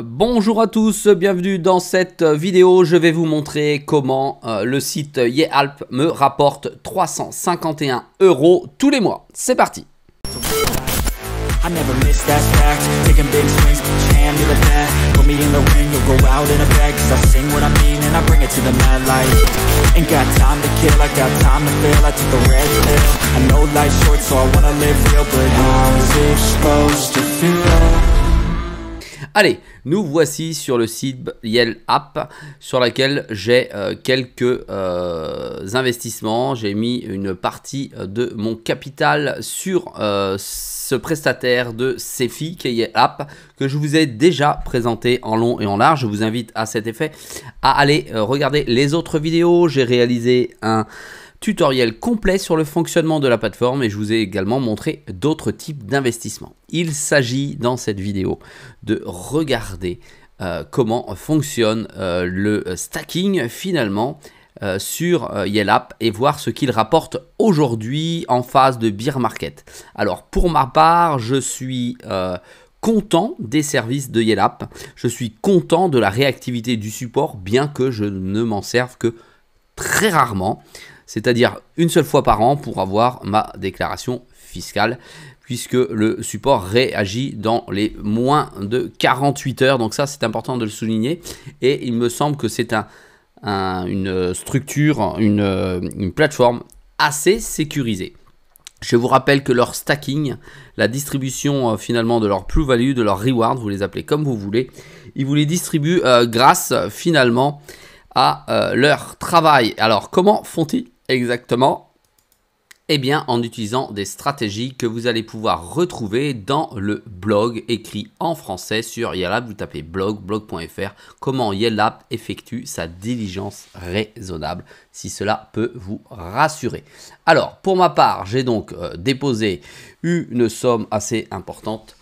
Bonjour à tous, bienvenue dans cette vidéo. Je vais vous montrer comment euh, le site Yehalp me rapporte 351 euros tous les mois. C'est parti Allez, nous voici sur le site Yel App sur laquelle j'ai euh, quelques euh, investissements. J'ai mis une partie euh, de mon capital sur ce prestataire de Cefi qui est App que je vous ai déjà présenté en long et en large. Je vous invite à cet effet à aller regarder les autres vidéos. J'ai réalisé un tutoriel complet sur le fonctionnement de la plateforme et je vous ai également montré d'autres types d'investissements. Il s'agit dans cette vidéo de regarder euh, comment fonctionne euh, le stacking finalement euh, sur Yelap et voir ce qu'il rapporte aujourd'hui en phase de beer market. Alors pour ma part, je suis content des services de Yelap, je suis content de la réactivité du support bien que je ne m'en serve que très rarement c'est-à-dire une seule fois par an pour avoir ma déclaration fiscale puisque le support réagit dans les moins de 48 heures. Donc ça, c'est important de le souligner. Et il me semble que c'est un, une structure, euh, une, plateforme assez sécurisée. Je vous rappelle que leur stacking, la distribution euh, finalement de leur plus-value, de leur reward, vous les appelez comme vous voulez, ils vous les distribuent euh, grâce finalement à leur travail. Alors comment font-ils Exactement. Eh bien, en utilisant des stratégies que vous allez pouvoir retrouver dans le blog écrit en français sur Yelap. Vous tapez blog, blog.fr, comment Yelap effectue sa diligence raisonnable, si cela peut vous rassurer. Alors, pour ma part, j'ai donc euh, déposé une somme assez importante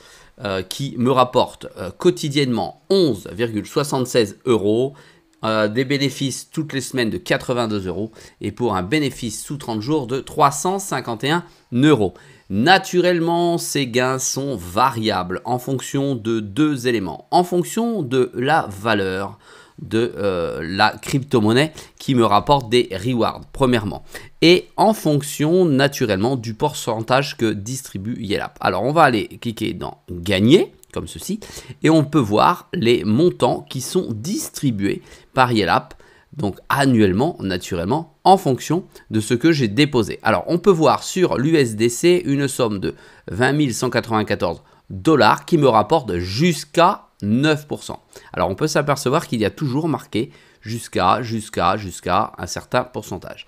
euh, qui me rapporte euh, quotidiennement 11,76 euros euh, des bénéfices toutes les semaines de 82 euros et pour un bénéfice sous 30 jours de 351 euros. Naturellement, ces gains sont variables en fonction de deux éléments. En fonction de la valeur de euh, la crypto-monnaie qui me rapporte des rewards, premièrement. Et en fonction, naturellement, du pourcentage que distribue Yelap. Alors, on va aller cliquer dans « Gagner » comme ceci, et on peut voir les montants qui sont distribués par Yelap, donc annuellement, naturellement, en fonction de ce que j'ai déposé. Alors, on peut voir sur l'USDC une somme de 20 194 dollars qui me rapporte jusqu'à 9%. Alors, on peut s'apercevoir qu'il y a toujours marqué jusqu'à, jusqu'à, jusqu'à un certain pourcentage.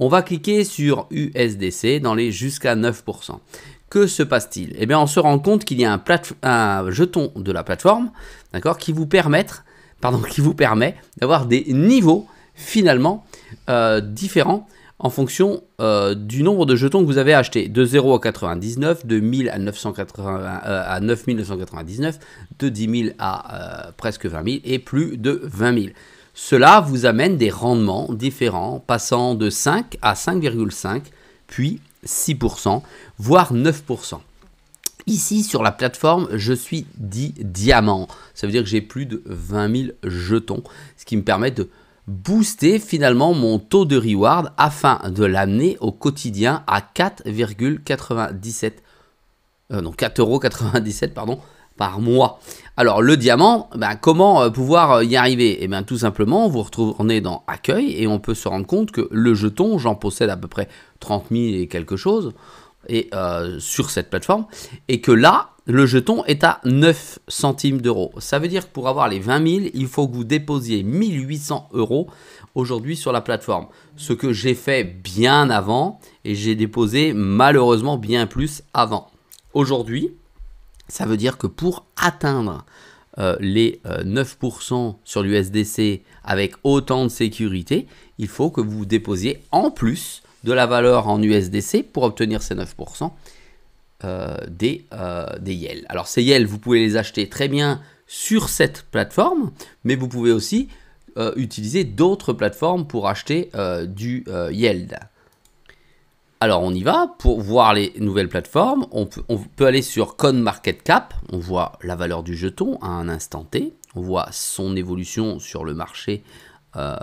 On va cliquer sur USDC dans les jusqu'à 9% que se passe-t-il Eh bien, on se rend compte qu'il y a un, un, jeton de la plateforme, d'accord, qui vous permettre, pardon, qui vous permet d'avoir des niveaux finalement euh, différents en fonction euh, du nombre de jetons que vous avez achetés. De 0 à 99, de 1000 à, 980, euh, à 9999, de 10 000 à presque 20 000 et plus de 20 000. Cela vous amène des rendements différents, passant de 5 à 5,5, puis 6%, voire 9%. Ici, sur la plateforme, je suis dit diamant. Ça veut dire que j'ai plus de 20 000 jetons, ce qui me permet de booster finalement mon taux de reward afin de l'amener au quotidien à 4,97 euh, non 4,97 pardon par mois. Alors le diamant, ben, comment euh, pouvoir euh, y arriver Et eh bien tout simplement, vous retournez dans Accueil et on peut se rendre compte que le jeton, j'en possède à peu près 30 000 et quelque chose et, euh, sur cette plateforme, et que là, le jeton est à 9 centimes d'euros. Ça veut dire que pour avoir les 20 000, il faut que vous déposiez 1800 euros aujourd'hui sur la plateforme. Ce que j'ai fait bien avant et j'ai déposé malheureusement bien plus avant. Aujourd'hui, ça veut dire que pour atteindre euh, les 9% euh, sur l'USDC avec autant de sécurité, il faut que vous déposiez en plus de la valeur en USDC pour obtenir ces 9% euh, des, des YEL. Alors ces YEL, vous pouvez les acheter très bien sur cette plateforme, mais vous pouvez aussi utiliser d'autres plateformes pour acheter du YELD. Alors on y va, pour voir les nouvelles plateformes, on peut, aller sur CoinMarketCap, on voit la valeur du jeton à un instant T, on voit son évolution sur le marché, euh,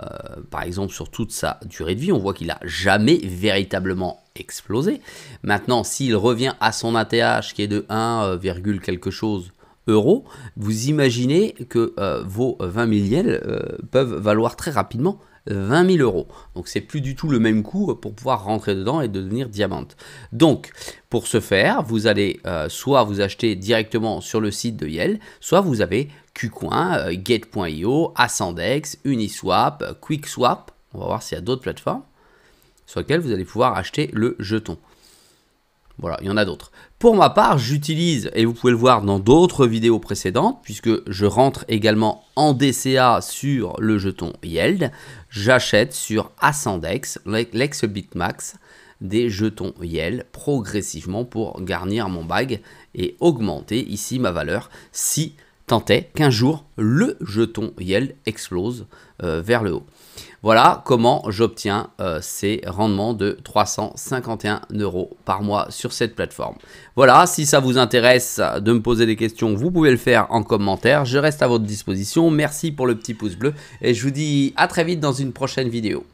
par exemple sur toute sa durée de vie, on voit qu'il n'a jamais véritablement explosé. Maintenant, s'il revient à son ATH qui est de 1, euh, quelque chose, euros, vous imaginez que euh, vos 20 milliels peuvent valoir très rapidement 20 000 euros. Donc c'est plus du tout le même coût pour pouvoir rentrer dedans et devenir diamante. Donc pour ce faire, vous allez euh, soit vous acheter directement sur le site de Yale, soit vous avez Qcoin, euh, Gate.io, Ascendex, Uniswap, QuickSwap. On va voir s'il y a d'autres plateformes sur lesquelles vous allez pouvoir acheter le jeton. Voilà, il y en a d'autres. Pour ma part, j'utilise, et vous pouvez le voir dans d'autres vidéos précédentes, puisque je rentre également en DCA sur le jeton Yield, j'achète sur Ascendex, l'ex-Bitmax, des jetons Yield progressivement pour garnir mon bag et augmenter ici ma valeur si est qu'un jour le jeton Yel explose euh, vers le haut. Voilà comment j'obtiens euh, ces rendements de 351 euros par mois sur cette plateforme. Voilà, si ça vous intéresse de me poser des questions, vous pouvez le faire en commentaire. Je reste à votre disposition. Merci pour le petit pouce bleu et je vous dis à très vite dans une prochaine vidéo.